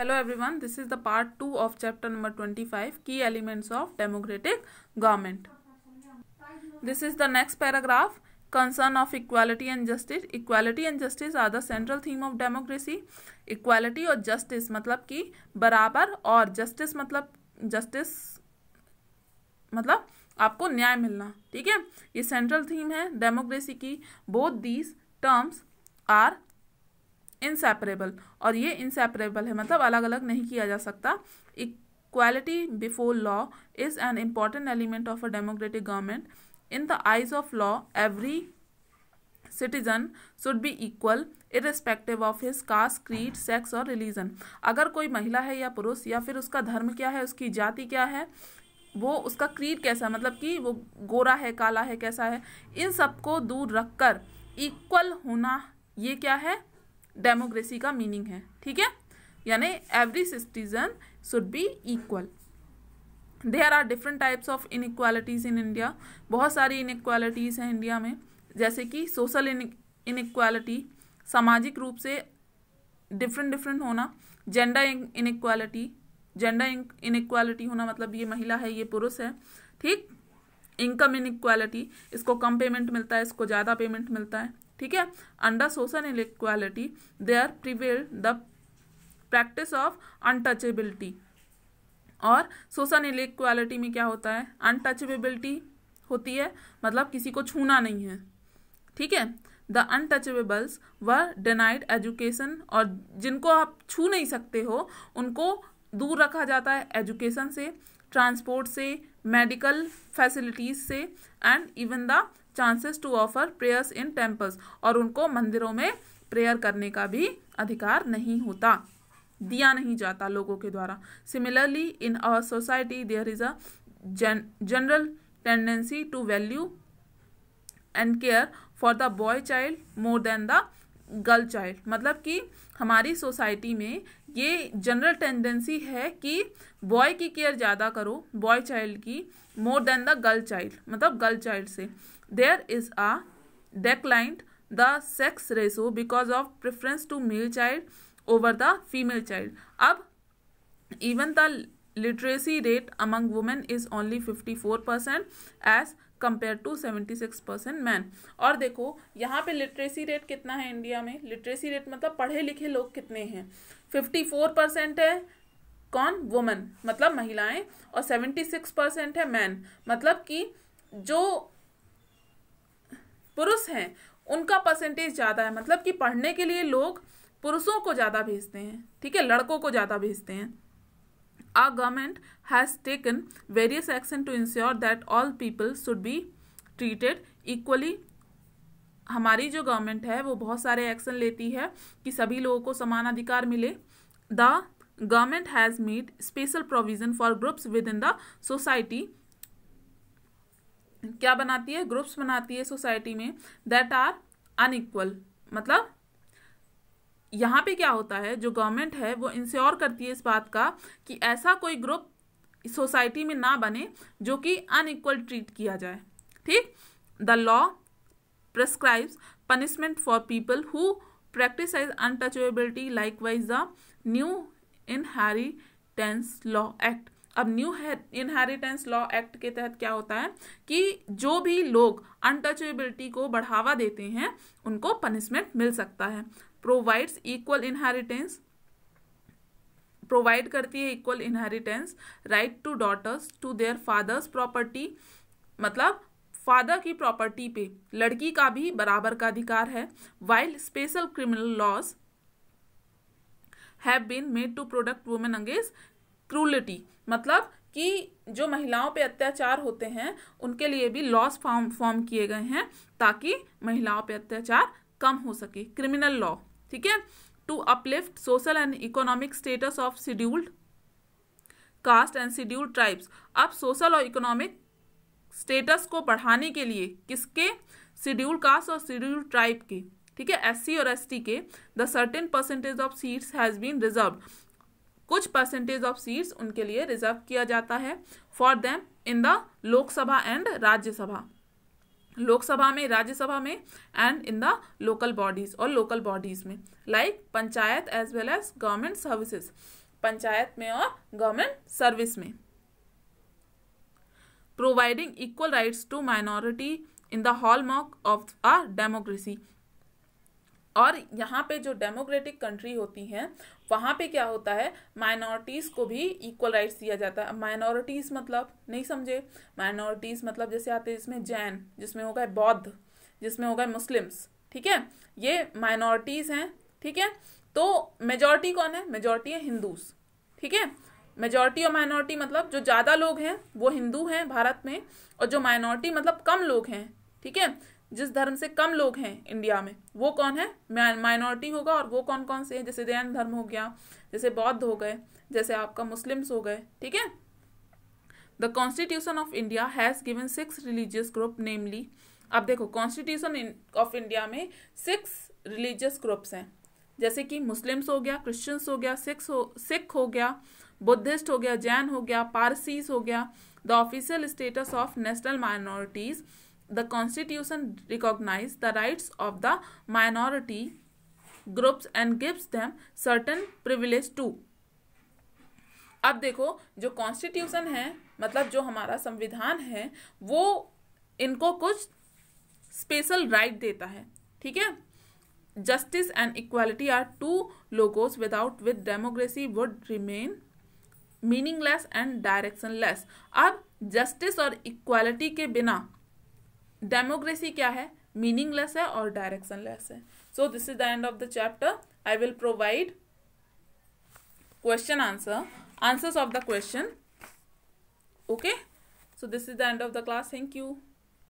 hello everyone this is the part two of chapter number twenty five key elements of democratic government this is the next paragraph concern of equality and justice equality and justice are the central theme of democracy equality और justice मतलब कि बराबर और justice मतलब justice मतलब आपको न्याय मिलना ठीक है ये सेंट्रल थीम है डेमोक्रेसी की both these terms are inseparable और ये इनसेपरेबल है मतलब अलग अलग नहीं किया जा सकता equality before law is an important element of a democratic government in the eyes of law every citizen should be equal irrespective of his caste creed sex और रिलीजन अगर कोई महिला है या पुरुष या फिर उसका धर्म क्या है उसकी जाति क्या है वो उसका क्रीड कैसा है मतलब कि वो गोरा है काला है कैसा है इन सबको दूर रखकर इक्वल होना ये क्या है डेमोक्रेसी का मीनिंग है ठीक है यानी every citizen should be equal there are different types of inequalities in India बहुत सारी इनक्वालिटीज़ हैं इंडिया में जैसे कि सोशल इनक्वालिटी सामाजिक रूप से डिफरेंट डिफरेंट होना जेंडर इनक्वालिटी जेंडर इनक्वालिटी होना मतलब ये महिला है ये पुरुष है ठीक इनकम इनक्वालिटी इसको कम पेमेंट मिलता है इसको ज़्यादा पेमेंट मिलता है ठीक है under social inequality are prevail the practice of untouchability और सोशल इनक्वालिटी में क्या होता है अनटचेबिलिटी होती है मतलब किसी को छूना नहीं है ठीक है the untouchables were denied education और जिनको आप छू नहीं सकते हो उनको दूर रखा जाता है एजुकेशन से ट्रांसपोर्ट से मेडिकल फैसिलिटीज़ से and even the chances to offer prayers in temples और उनको मंदिरों में प्रेयर करने का भी अधिकार नहीं होता दिया नहीं जाता लोगों के द्वारा similarly in our society there is a general tendency to value and care for the boy child more than the girl child मतलब कि हमारी सोसाइटी में ये जनरल टेंडेंसी है कि बॉय की केयर ज़्यादा करो बॉय चाइल्ड की more than the girl child मतलब गर्ल चाइल्ड से there is a declined the sex ratio because of preference to male child over the female child अब even the literacy rate among women is only 54% as compare to seventy six percent man और देखो यहाँ पे literacy rate कितना है India में literacy rate मतलब पढ़े लिखे लोग कितने हैं फिफ्टी फोर परसेंट है कौन वुमेन मतलब महिलाएं और सेवेंटी सिक्स परसेंट है मैन मतलब कि जो पुरुष हैं उनका परसेंटेज ज़्यादा है मतलब कि पढ़ने के लिए लोग पुरुषों को ज़्यादा भेजते हैं ठीक है लड़कों को ज़्यादा भेजते हैं Our government has taken various action to ensure that all people should be treated equally हमारी जो गवर्नमेंट है वो बहुत सारे एक्शन लेती है कि सभी लोगों को समान अधिकार मिले the government has made special provision for groups within the society क्या बनाती है ग्रुप्स बनाती है सोसाइटी में दैट आर अनइक्वल मतलब यहाँ पे क्या होता है जो गवर्नमेंट है वो इंश्योर करती है इस बात का कि ऐसा कोई ग्रुप सोसाइटी में ना बने जो कि अनइक्वल ट्रीट किया जाए ठीक the law prescribes punishment for people who practice untouchability likewise the new in law act अब न्यू इनहेरिटेंस लॉ एक्ट के तहत क्या होता है कि जो भी लोग अनटचेबिलिटी को बढ़ावा देते हैं उनको पनिशमेंट मिल सकता है प्रोवाइड्स इक्वल इनहेरिटेंस प्रोवाइड करती है equal inheritance right to daughters to their fathers property मतलब फादर की प्रॉपर्टी पे लड़की का भी बराबर का अधिकार है while special criminal laws have been made to protect women अंगेज क्रूलिटी मतलब कि जो महिलाओं पे अत्याचार होते हैं उनके लिए भी लॉस फॉर्म फॉर्म किए गए हैं ताकि महिलाओं पे अत्याचार कम हो सके क्रिमिनल लॉ ठीक है to uplift social and economic status of scheduled caste and scheduled tribes अब सोशल और इकोनॉमिक स्टेटस को बढ़ाने के लिए किसके शेड्यूल कास्ट और शेड्यूल ट्राइब के ठीक है एस और एस के the certain percentage of seats has been reserve कुछ परसेंटेज ऑफ सीट्स उनके लिए रिजर्व किया जाता है for them in the Lok Sabha and Rajya Sabha Lok Sabha में राज्यसभा में and in the local bodies और लोकल बॉडीज में like like panchayat as well as government services panchayat में और गवर्नमेंट सर्विस में providing equal rights to minority in the hallmark of a democracy और यहाँ पे जो डेमोक्रेटिक कंट्री होती हैं वहाँ पे क्या होता है माइनॉरिटीज़ को भी इक्वल राइट्स दिया जाता है माइनॉरिटीज़ मतलब नहीं समझे माइनॉरिटीज़ मतलब जैसे आते हैं जिसमें जैन जिसमें हो गए बौद्ध जिसमें हो गए मुस्लिम्स ठीक है ये माइनॉरिटीज़ हैं ठीक है तो मेजॉरिटी कौन है मेजॉरिटी है हिंदूज ठीक है मेजॉरिटी और माइनॉरिटी मतलब जो ज़्यादा लोग हैं वो हिंदू हैं भारत में और जो माइनॉरिटी मतलब कम लोग हैं ठीक है जिस धर्म से कम लोग हैं इंडिया में वो कौन है माइनॉरिटी होगा और वो कौन कौन से हैं जैसे जैन धर्म हो गया जैसे बौद्ध हो गए जैसे आपका मुस्लिम्स हो गए ठीक है the constitution of India has given six religious group namely अब देखो कॉन्स्टिट्यूशन ऑफ इंडिया में सिक्स रिलीजियस ग्रुप्स हैं जैसे कि मुस्लिम्स हो गया क्रिश्चियंस हो गया सिक्स हो सिख हो गया बुद्धिस्ट हो गया जैन हो गया पारसीज हो गया the official status of national minorities the constitution recognizes the rights of the minority groups and gives them certain privilege to अब देखो जो कॉन्स्टिट्यूशन है मतलब जो हमारा संविधान है वो इनको कुछ स्पेशल राइट right देता है ठीक है justice and equality are two logos without with democracy would remain meaningless and directionless अब जस्टिस और इक्वालिटी के बिना डेमोक्रेसी क्या है मीनिंगलेस है और डायरेक्शन लेस है so this is the end of the chapter I will provide question answer answers of the question okay so this is the end of the class thank you